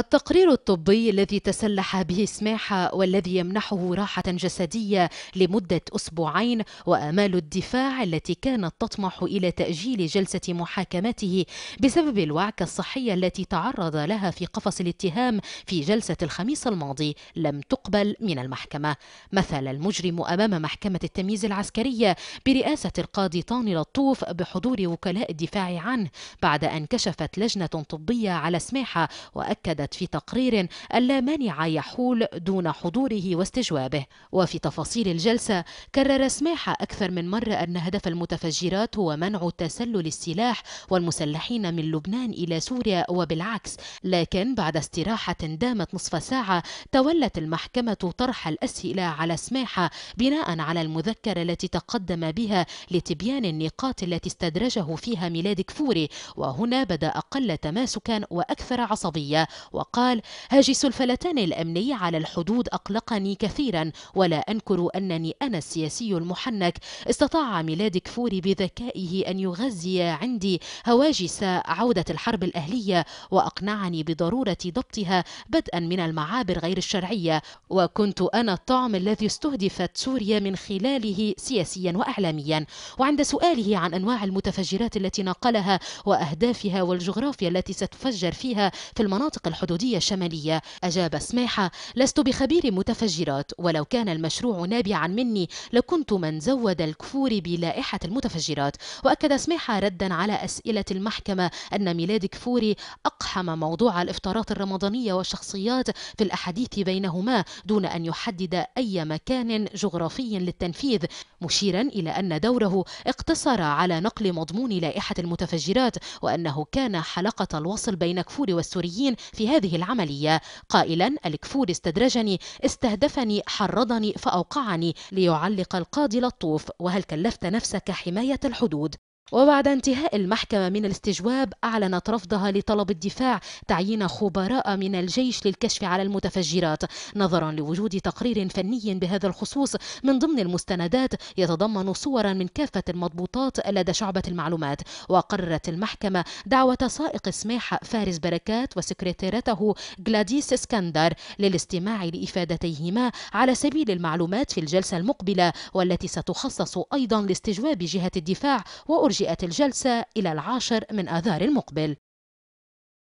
التقرير الطبي الذي تسلح به سماحة والذي يمنحه راحة جسدية لمدة أسبوعين وآمال الدفاع التي كانت تطمح إلى تأجيل جلسة محاكمته بسبب الوعكة الصحية التي تعرض لها في قفص الاتهام في جلسة الخميس الماضي لم تقبل من المحكمة مثل المجرم أمام محكمة التمييز العسكرية برئاسة القاضي طاني لطوف بحضور وكلاء الدفاع عنه بعد أن كشفت لجنة طبية على سماحة وأكدت قالت في تقرير لا مانع يحول دون حضوره واستجوابه وفي تفاصيل الجلسة كرر سماحة أكثر من مرة أن هدف المتفجرات هو منع تسلل السلاح والمسلحين من لبنان إلى سوريا وبالعكس لكن بعد استراحة دامت نصف ساعة تولت المحكمة طرح الأسئلة على سماحة بناء على المذكرة التي تقدم بها لتبيان النقاط التي استدرجه فيها ميلاد كفوري وهنا بدأ أقل تماسكا وأكثر عصبية وقال هاجس الفلتان الأمني على الحدود أقلقني كثيرا ولا أنكر أنني أنا السياسي المحنك استطاع ميلاد كفوري بذكائه أن يغذي عندي هواجس عودة الحرب الأهلية وأقنعني بضرورة ضبطها بدءا من المعابر غير الشرعية وكنت أنا الطعم الذي استهدفت سوريا من خلاله سياسيا وإعلاميا وعند سؤاله عن أنواع المتفجرات التي ناقلها وأهدافها والجغرافيا التي ستفجر فيها في المناطق الحدود الحدودية الشمالية أجاب سماحة لست بخبير متفجرات ولو كان المشروع نابعا مني لكنت من زود الكفور بلائحة المتفجرات وأكد سماحة ردا على أسئلة المحكمة أن ميلاد كفوري أقحم موضوع الإفطارات الرمضانية والشخصيات في الأحاديث بينهما دون أن يحدد أي مكان جغرافي للتنفيذ مشيرا إلى أن دوره اقتصر على نقل مضمون لائحة المتفجرات وأنه كان حلقة الوصل بين كفوري والسوريين في هذه العملية قائلا الكفور استدرجني استهدفني حرضني فأوقعني ليعلق القاضي لطوف وهل كلفت نفسك حماية الحدود وبعد انتهاء المحكمة من الاستجواب أعلنت رفضها لطلب الدفاع تعيين خبراء من الجيش للكشف على المتفجرات نظرا لوجود تقرير فني بهذا الخصوص من ضمن المستندات يتضمن صورا من كافة المضبوطات لدى شعبة المعلومات وقررت المحكمة دعوة سائق سماحة فارس بركات وسكرتيرته جلاديس اسكندر للاستماع لإفادتيهما على سبيل المعلومات في الجلسة المقبلة والتي ستخصص أيضا لاستجواب جهة الدفاع وأرجع فوجئت الجلسة إلى العاشر من آذار المقبل